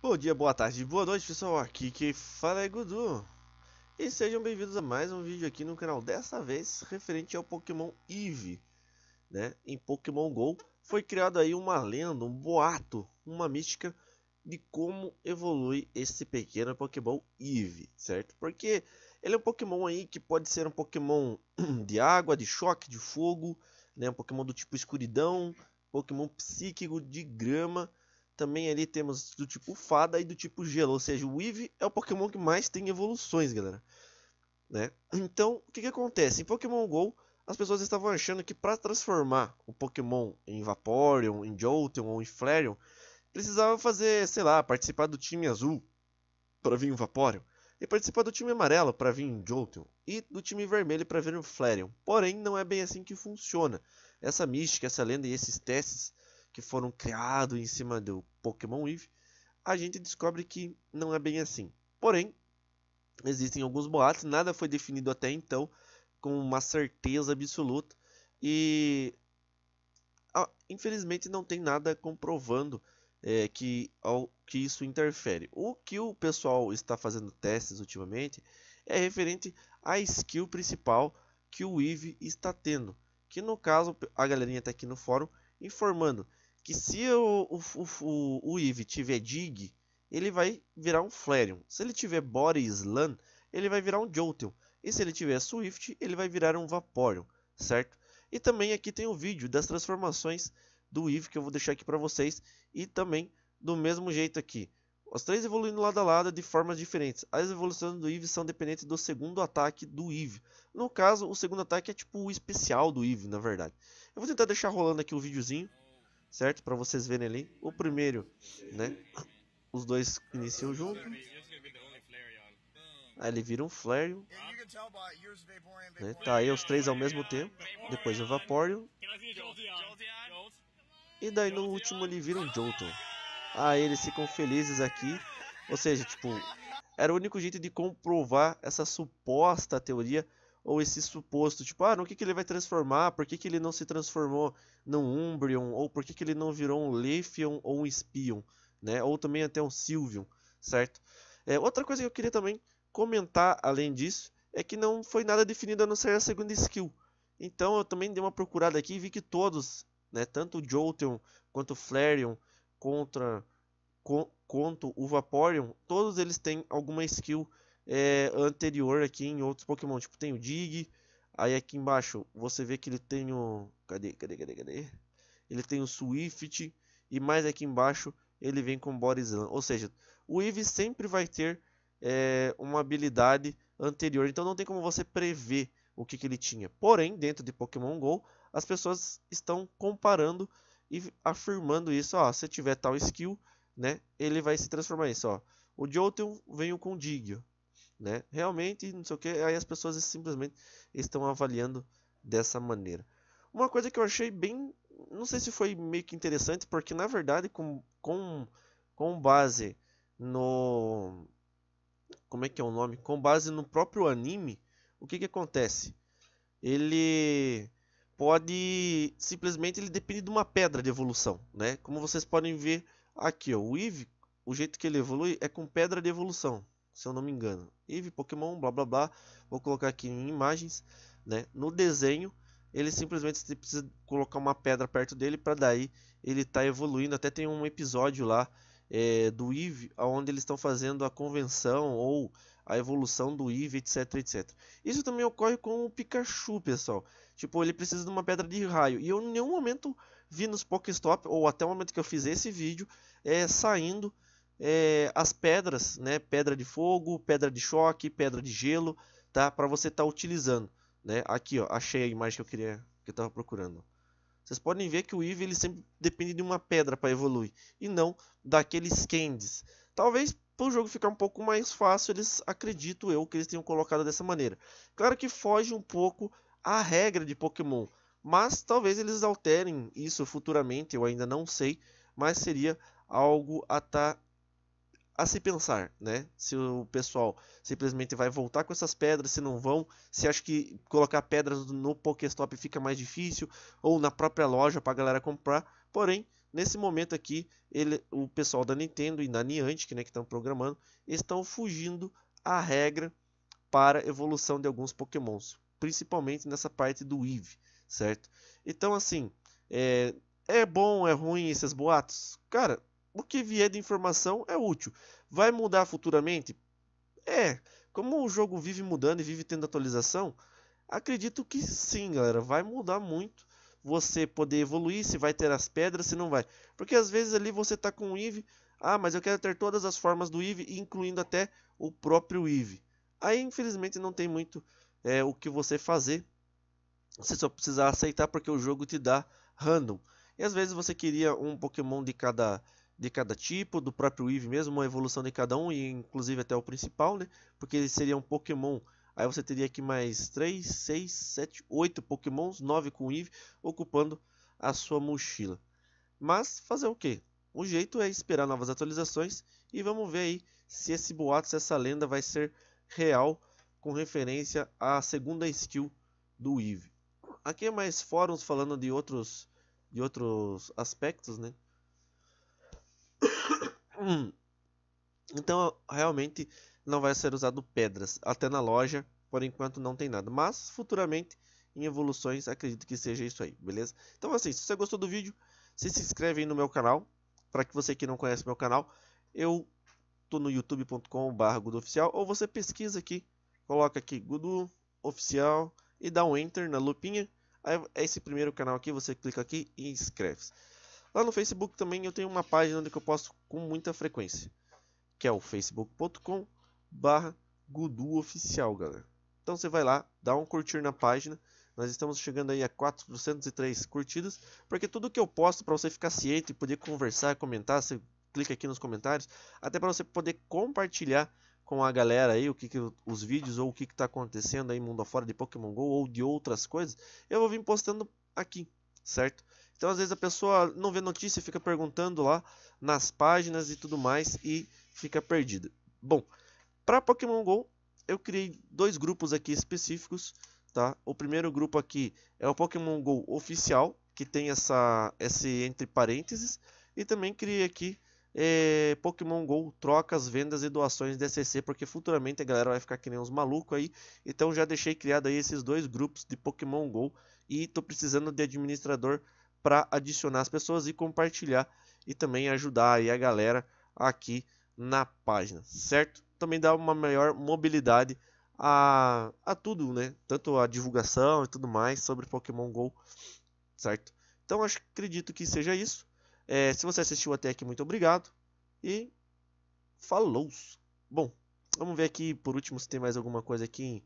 Bom dia, boa tarde, boa noite pessoal, aqui que fala é Gudu E sejam bem-vindos a mais um vídeo aqui no canal, desta vez referente ao Pokémon Eve, né? Em Pokémon GO foi criada aí uma lenda, um boato, uma mística de como evolui esse pequeno Pokémon Eve, certo? Porque ele é um Pokémon aí que pode ser um Pokémon de água, de choque, de fogo, né? Um Pokémon do tipo escuridão, Pokémon psíquico de grama também ali temos do tipo fada e do tipo gelo, ou seja, o Eevee é o Pokémon que mais tem evoluções, galera. Né? Então, o que, que acontece? Em Pokémon GO, as pessoas estavam achando que para transformar o Pokémon em Vaporeon, em Jolteon ou em Flareon, precisava fazer, sei lá, participar do time azul para vir um Vaporeon, e participar do time amarelo para vir um Jolteon, e do time vermelho para vir um Flareon. Porém, não é bem assim que funciona. Essa mística, essa lenda e esses testes que foram criados em cima do Pokémon Eve, a gente descobre que não é bem assim. Porém, existem alguns boatos, nada foi definido até então com uma certeza absoluta e ah, infelizmente não tem nada comprovando é, que, ao, que isso interfere. O que o pessoal está fazendo testes ultimamente é referente à skill principal que o Eve está tendo, que no caso a galerinha está aqui no fórum informando que se o, o, o, o Eve tiver Dig, ele vai virar um Flareon. Se ele tiver Body Slam, ele vai virar um Jolteon. E se ele tiver Swift, ele vai virar um Vaporeon, certo? E também aqui tem o vídeo das transformações do Eve que eu vou deixar aqui para vocês. E também do mesmo jeito aqui. Os três evoluindo lado a lado de formas diferentes. As evoluções do Eve são dependentes do segundo ataque do Eve. No caso, o segundo ataque é tipo o especial do Eve, na verdade. Eu vou tentar deixar rolando aqui o videozinho certo? Para vocês verem ali, o primeiro, né? Os dois iniciam junto. Aí ele vira um Flareon. Né? Tá aí os três ao mesmo tempo. Depois o Vaporeon. E daí no último ele vira um Jolteon. Aí ah, eles ficam felizes aqui. Ou seja, tipo, era o único jeito de comprovar essa suposta teoria ou esse suposto, tipo, ah, no que, que ele vai transformar, por que, que ele não se transformou num Umbreon, ou por que, que ele não virou um Lefion ou um Espion, né? Ou também até um Sylvion, certo? É, outra coisa que eu queria também comentar, além disso, é que não foi nada definido a não ser a segunda skill. Então eu também dei uma procurada aqui e vi que todos, né, tanto o Jolteon quanto o Flareon contra, co, quanto o Vaporeon, todos eles têm alguma skill é, anterior aqui em outros Pokémon. Tipo, tem o Dig. Aí aqui embaixo você vê que ele tem o. Cadê, cadê, cadê, cadê? Ele tem o Swift. E mais aqui embaixo ele vem com Borislam. Ou seja, o Eve sempre vai ter é, uma habilidade anterior. Então não tem como você prever o que, que ele tinha. Porém, dentro de Pokémon GO, as pessoas estão comparando e afirmando isso. Ó, se tiver tal skill, né, ele vai se transformar isso, Ó. O Jolteon veio com Digio né? Realmente, não sei o que, aí as pessoas simplesmente estão avaliando dessa maneira. Uma coisa que eu achei bem, não sei se foi meio que interessante, porque na verdade com com com base no como é que é o nome? Com base no próprio anime, o que que acontece? Ele pode simplesmente ele depende de uma pedra de evolução, né? Como vocês podem ver aqui, ó, o Eve, o jeito que ele evolui é com pedra de evolução, se eu não me engano. Eve Pokémon, blá blá blá. Vou colocar aqui em imagens, né? No desenho, ele simplesmente precisa colocar uma pedra perto dele para daí ele tá evoluindo. Até tem um episódio lá é, do Eve, onde eles estão fazendo a convenção ou a evolução do Eve, etc, etc. Isso também ocorre com o Pikachu, pessoal. Tipo, ele precisa de uma pedra de raio. E eu em nenhum momento vi nos Pokéstop, ou até o momento que eu fiz esse vídeo, é, saindo é, as pedras, né? Pedra de fogo, pedra de choque, pedra de gelo, tá? Para você estar tá utilizando, né? Aqui, ó, achei a imagem que eu queria, que eu estava procurando. Vocês podem ver que o Eve ele sempre depende de uma pedra para evoluir e não daqueles candies. Talvez para o jogo ficar um pouco mais fácil, eles acredito eu que eles tenham colocado dessa maneira. Claro que foge um pouco a regra de Pokémon, mas talvez eles alterem isso futuramente, eu ainda não sei, mas seria algo a estar tá a se pensar, né? Se o pessoal simplesmente vai voltar com essas pedras, se não vão, se acha que colocar pedras no Pokéstop fica mais difícil ou na própria loja para a galera comprar. Porém, nesse momento aqui, ele, o pessoal da Nintendo e da Niantic, né, que estão programando, estão fugindo a regra para evolução de alguns Pokémons, principalmente nessa parte do Eve, certo? Então, assim, é, é bom, é ruim esses boatos? Cara, o que vier de informação é útil. Vai mudar futuramente? É. Como o jogo vive mudando e vive tendo atualização, acredito que sim, galera. Vai mudar muito você poder evoluir, se vai ter as pedras, se não vai. Porque às vezes ali você tá com o Eve, ah, mas eu quero ter todas as formas do Eve, incluindo até o próprio Eve. Aí infelizmente não tem muito é, o que você fazer. Você só precisa aceitar porque o jogo te dá random. E às vezes você queria um Pokémon de cada de cada tipo, do próprio Eevee mesmo, uma evolução de cada um, e inclusive até o principal, né? Porque ele seria um Pokémon. Aí você teria aqui mais 3, 6, 7, 8 Pokémons, 9 com Eevee, ocupando a sua mochila. Mas fazer o quê? O jeito é esperar novas atualizações e vamos ver aí se esse boato, se essa lenda vai ser real com referência à segunda skill do Eevee. Aqui é mais fóruns falando de outros, de outros aspectos, né? Hum. Então realmente não vai ser usado pedras. Até na loja, por enquanto não tem nada. Mas futuramente, em evoluções, acredito que seja isso aí, beleza? Então assim, se você gostou do vídeo, se, inscreve aí no meu canal. Para que você que não conhece meu canal, eu tô no youtube.com.br gudoficial ou você pesquisa aqui, coloca aqui Gudu Oficial e dá um Enter na lupinha. Aí, é esse primeiro canal aqui, você clica aqui e inscreve-se. Lá no Facebook também eu tenho uma página onde eu posto com muita frequência, que é o facebook.com barra Oficial, galera. Então você vai lá, dá um curtir na página. Nós estamos chegando aí a 403 curtidas, porque tudo que eu posto para você ficar ciente e poder conversar, comentar, você clica aqui nos comentários, até para você poder compartilhar com a galera aí o que, que os vídeos ou o que está acontecendo aí mundo afora de Pokémon Go ou de outras coisas, eu vou vir postando aqui certo? Então, às vezes a pessoa não vê notícia, fica perguntando lá nas páginas e tudo mais e fica perdida. Bom, para Pokémon Go, eu criei dois grupos aqui específicos, tá? O primeiro grupo aqui é o Pokémon Go oficial, que tem essa esse entre parênteses, e também criei aqui é, Pokémon Go trocas, vendas e doações DCC, porque futuramente a galera vai ficar que nem uns malucos aí. Então já deixei criado aí esses dois grupos de Pokémon Go e estou precisando de administrador para adicionar as pessoas e compartilhar e também ajudar aí a galera aqui na página, certo? Também dá uma maior mobilidade a, a tudo, né? Tanto a divulgação e tudo mais sobre Pokémon GO, certo? Então acho, acredito que seja isso. É, se você assistiu até aqui, muito obrigado e falou! Bom, vamos ver aqui por último se tem mais alguma coisa aqui em,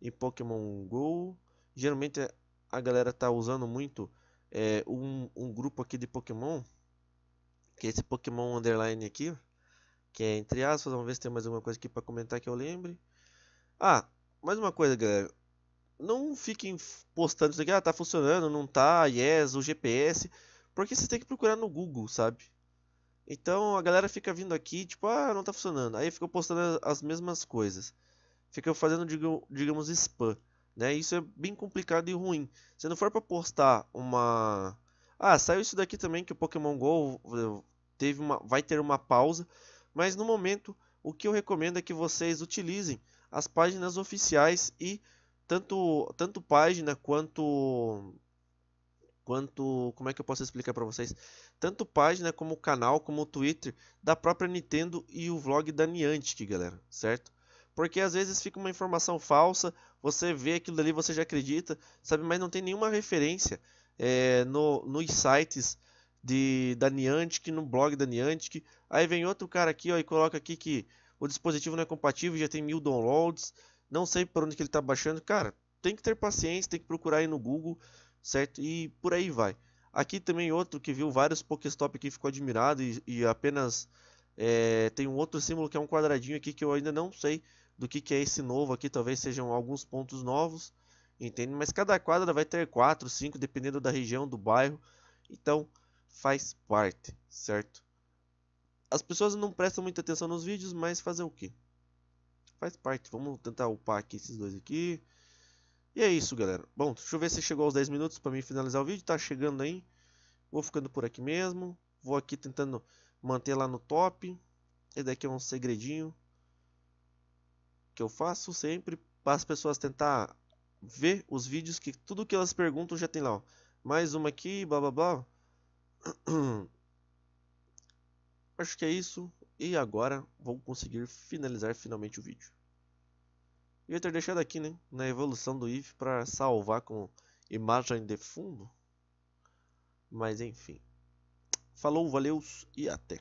em Pokémon GO. Geralmente é a galera tá usando muito é, um, um grupo aqui de Pokémon, que é esse Pokémon Underline aqui, que é entre aspas, vamos ver se tem mais alguma coisa aqui para comentar que eu lembre. Ah, mais uma coisa, galera. Não fiquem postando isso aqui, ah, tá funcionando, não tá, yes, o GPS, porque você tem que procurar no Google, sabe? Então a galera fica vindo aqui, tipo, ah, não tá funcionando. Aí ficou postando as mesmas coisas. ficou fazendo, digamos, spam. Né? Isso é bem complicado e ruim. Se não for para postar uma. Ah, saiu isso daqui também que o Pokémon GO eh, teve uma... vai ter uma pausa. Mas no momento, o que eu recomendo é que vocês utilizem as páginas oficiais e tanto, tanto página quanto quanto como é que eu posso explicar para vocês tanto página como canal como Twitter da própria Nintendo e o vlog da Niantic galera certo porque às vezes fica uma informação falsa, você vê aquilo ali, você já acredita, sabe? Mas não tem nenhuma referência é, no, nos sites de, da Niantic, no blog da Niantic. Aí vem outro cara aqui ó, e coloca aqui que o dispositivo não é compatível, já tem mil downloads, não sei por onde que ele está baixando. Cara, tem que ter paciência, tem que procurar aí no Google, certo? E por aí vai. Aqui também outro que viu vários Pokéstop aqui, ficou admirado e, e apenas é, tem um outro símbolo que é um quadradinho aqui que eu ainda não sei do que, que é esse novo aqui. Talvez sejam alguns pontos novos, entende? Mas cada quadra vai ter 4, 5, dependendo da região, do bairro. Então faz parte, certo? As pessoas não prestam muita atenção nos vídeos, mas fazer o que? Faz parte. Vamos tentar upar aqui esses dois aqui. E é isso, galera. Bom, deixa eu ver se chegou aos 10 minutos para mim finalizar o vídeo. Tá chegando aí. Vou ficando por aqui mesmo. Vou aqui tentando manter lá no top. Esse daqui é um segredinho que eu faço sempre para as pessoas tentar ver os vídeos que tudo que elas perguntam já tem lá. Ó. Mais uma aqui, blá blá blá. Acho que é isso. E agora vou conseguir finalizar finalmente o vídeo. Eu ia ter deixado aqui, né? Na evolução do IF para salvar com imagem de fundo. Mas enfim. Falou, valeus e até!